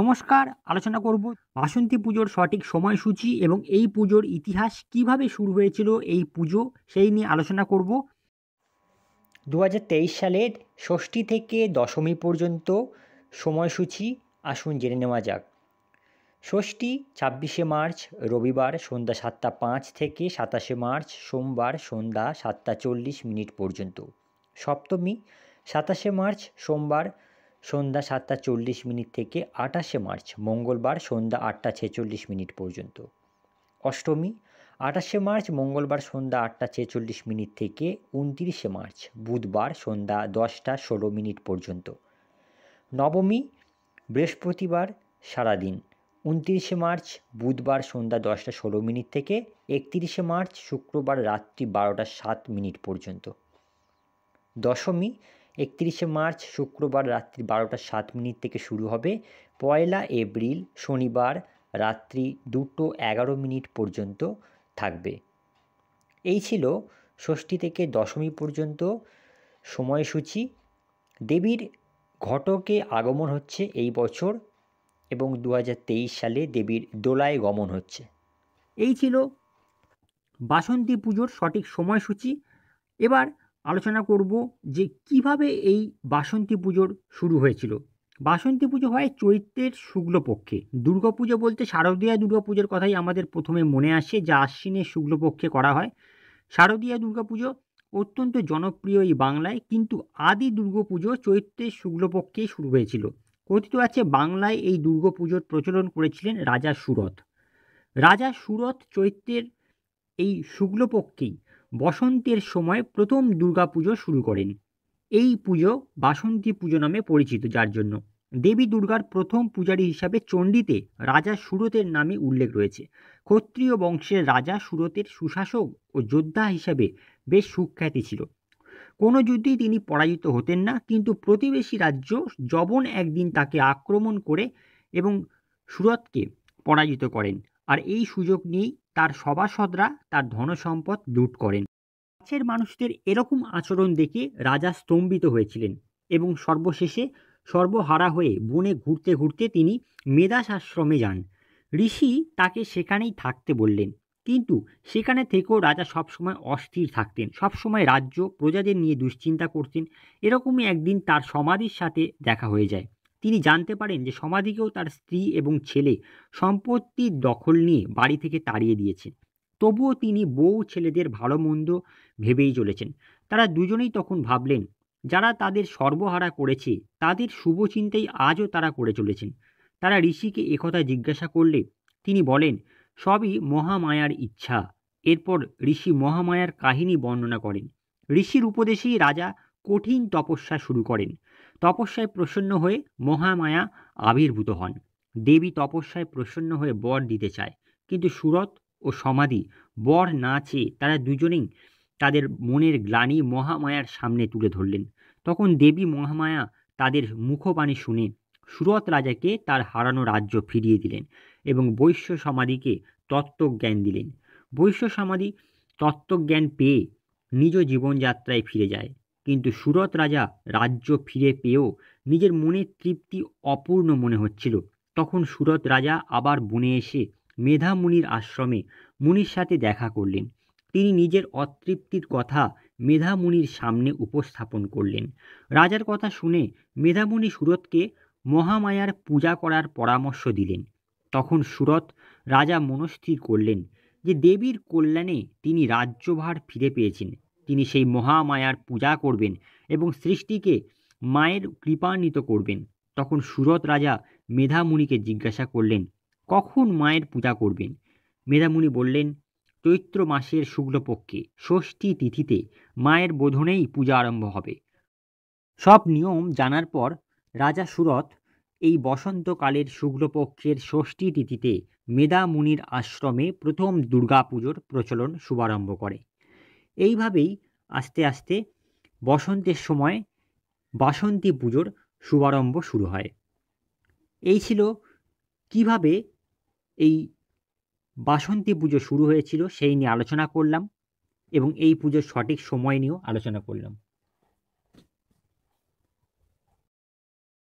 নমস্কার আলোচনা করব বাসন্তী পুজোর সঠিক সময়সূচি এবং এই পুজোর ইতিহাস কিভাবে শুরু হয়েছিল এই পুজো সেই নিয়ে আলোচনা করব দু সালের ষষ্ঠী থেকে দশমী পর্যন্ত সময়সূচি আসুন জেনে নেওয়া যাক ষষ্ঠী ছাব্বিশে মার্চ রবিবার সন্ধ্যা সাতটা পাঁচ থেকে সাতাশে মার্চ সোমবার সন্ধ্যা সাতটা চল্লিশ মিনিট পর্যন্ত সপ্তমী সাতাশে মার্চ সোমবার সন্ধ্যা সাতটা চল্লিশ মিনিট থেকে আটাশে মার্চ মঙ্গলবার সন্ধ্যা আটটা ছেচল্লিশ মিনিট পর্যন্ত অষ্টমী আটাশে মার্চ মঙ্গলবার সন্ধ্যা আটটা ছেচল্লিশ মিনিট থেকে উনতিরিশে মার্চ বুধবার সন্ধ্যা দশটা ষোলো মিনিট পর্যন্ত নবমী বৃহস্পতিবার সারাদিন উনত্রিশে মার্চ বুধবার সন্ধ্যা দশটা ষোলো মিনিট থেকে একত্রিশে মার্চ শুক্রবার রাত্রি বারোটা সাত মিনিট পর্যন্ত দশমী একত্রিশে মার্চ শুক্রবার রাত্রি বারোটা সাত মিনিট থেকে শুরু হবে পয়লা এপ্রিল শনিবার রাত্রি দুটো এগারো মিনিট পর্যন্ত থাকবে এই ছিল ষষ্ঠী থেকে দশমী পর্যন্ত সময়সূচি দেবীর ঘটকে আগমন হচ্ছে এই বছর এবং দু সালে দেবীর দোলায় গমন হচ্ছে এই ছিল বাসন্তী পুজোর সঠিক সময়সূচি এবার আলোচনা করব যে কিভাবে এই বাসন্তী পুজোর শুরু হয়েছিল বাসন্তী পুজো হয় চৈত্রের শুক্লপক্ষে দুর্গাপুজো বলতে শারদীয়া দুর্গাপুজোর কথাই আমাদের প্রথমে মনে আসে যা আশ্বিনের শুক্লপক্ষে করা হয় শারদীয়া দুর্গাপুজো অত্যন্ত জনপ্রিয় এই বাংলায় কিন্তু আদি দুর্গাপুজো চৈত্রের শুক্লপক্ষেই শুরু হয়েছিল কথিত আছে বাংলায় এই দুর্গাপুজোর প্রচলন করেছিলেন রাজা সুরথ রাজা সুরথ চৈত্রের এই শুক্লপক্ষেই বসন্তের সময় প্রথম দুর্গাপুজো শুরু করেন এই পুজো বাসন্তী পুজো নামে পরিচিত যার জন্য দেবী দুর্গার প্রথম পূজারী হিসাবে চণ্ডীতে রাজা সুরতের নামে উল্লেখ রয়েছে ক্ষত্রিয় বংশের রাজা সুরতের সুশাসক ও যোদ্ধা হিসাবে বেশ সুখ্যাতি ছিল কোনো যুদ্ধেই তিনি পরাজিত হতেন না কিন্তু প্রতিবেশী রাজ্য জবন একদিন তাকে আক্রমণ করে এবং সুরতকে পরাজিত করেন আর এই সুযোগ নিয়েই তার সভাসদরা তার ধনসম্পদ লুট করেন কাছের মানুষদের এরকম আচরণ দেখে রাজা স্তম্ভিত হয়েছিলেন এবং সর্বশেষে সর্বহারা হয়ে বনে ঘুরতে ঘুরতে তিনি মেদাস আশ্রমে যান ঋষি তাকে সেখানেই থাকতে বললেন কিন্তু সেখানে থেকেও রাজা সবসময় অস্থির থাকতেন সবসময় রাজ্য প্রজাদের নিয়ে দুশ্চিন্তা করতেন এরকমই একদিন তার সমাধির সাথে দেখা হয়ে যায় তিনি জানতে পারেন যে সমাধিকেও তার স্ত্রী এবং ছেলে সম্পত্তির দখল নিয়ে বাড়ি থেকে তাড়িয়ে দিয়েছেন তবুও তিনি বউ ছেলেদের ভালো মন্দ ভেবেই চলেছেন তারা দুজনেই তখন ভাবলেন যারা তাদের সর্বহারা করেছে তাদের শুভচিন্তাই আজও তারা করে চলেছেন তারা ঋষিকে একথা জিজ্ঞাসা করলে তিনি বলেন সবই মহামায়ার ইচ্ছা এরপর ঋষি মহামায়ার কাহিনী বর্ণনা করেন ঋষির উপদেশেই রাজা কঠিন তপস্যা শুরু করেন তপস্যায় প্রসন্ন হয়ে মহামায়া আবির্ভূত হন দেবী তপস্যায় প্রসন্ন হয়ে বর দিতে চায় কিন্তু সুরত ও সমাধি বর না চেয়ে তারা দুজনেই তাদের মনের গ্লানি মহামায়ার সামনে তুলে ধরলেন তখন দেবী মহামায়া তাদের মুখবাণী শুনে সুরত রাজাকে তার হারানো রাজ্য ফিরিয়ে দিলেন এবং বৈশ্য সমাধিকে তত্ত্বজ্ঞান দিলেন বৈশ্য সমাধি তত্ত্বজ্ঞান পেয়ে নিজ জীবনযাত্রায় ফিরে যায় কিন্তু সুরত রাজা রাজ্য ফিরে পেয়েও নিজের মনের তৃপ্তি অপূর্ণ মনে হচ্ছিল তখন সুরত রাজা আবার বনে এসে মেধা মুনির আশ্রমে মুনির সাথে দেখা করলেন তিনি নিজের অতৃপ্তির কথা মুনির সামনে উপস্থাপন করলেন রাজার কথা শুনে মেধামুনি সুরতকে মহামায়ার পূজা করার পরামর্শ দিলেন তখন সুরত রাজা মনস্থির করলেন যে দেবীর কল্যাণে তিনি রাজ্যভার ফিরে পেয়েছেন তিনি সেই মহামায়ার পূজা করবেন এবং সৃষ্টিকে মায়ের কৃপান্বিত করবেন তখন সুরত রাজা মেধামুনিকে জিজ্ঞাসা করলেন কখন মায়ের পূজা করবেন মেধামুনি বললেন চৈত্র মাসের শুক্লপক্ষে ষষ্ঠী তিথিতে মায়ের বোধনেই পূজা আরম্ভ হবে সব নিয়ম জানার পর রাজা সুরত এই বসন্তকালের শুক্লপক্ষের ষষ্ঠী তিথিতে মেধামুনির আশ্রমে প্রথম দুর্গাপুজোর প্রচলন শুভারম্ভ করে এইভাবেই আস্তে আস্তে বসন্তের সময় বাসন্তী পুজোর শুভারম্ভ শুরু হয় এই ছিল কিভাবে এই বাসন্তী পুজো শুরু হয়েছিল সেই নিয়ে আলোচনা করলাম এবং এই পুজোর সঠিক সময় নিয়েও আলোচনা করলাম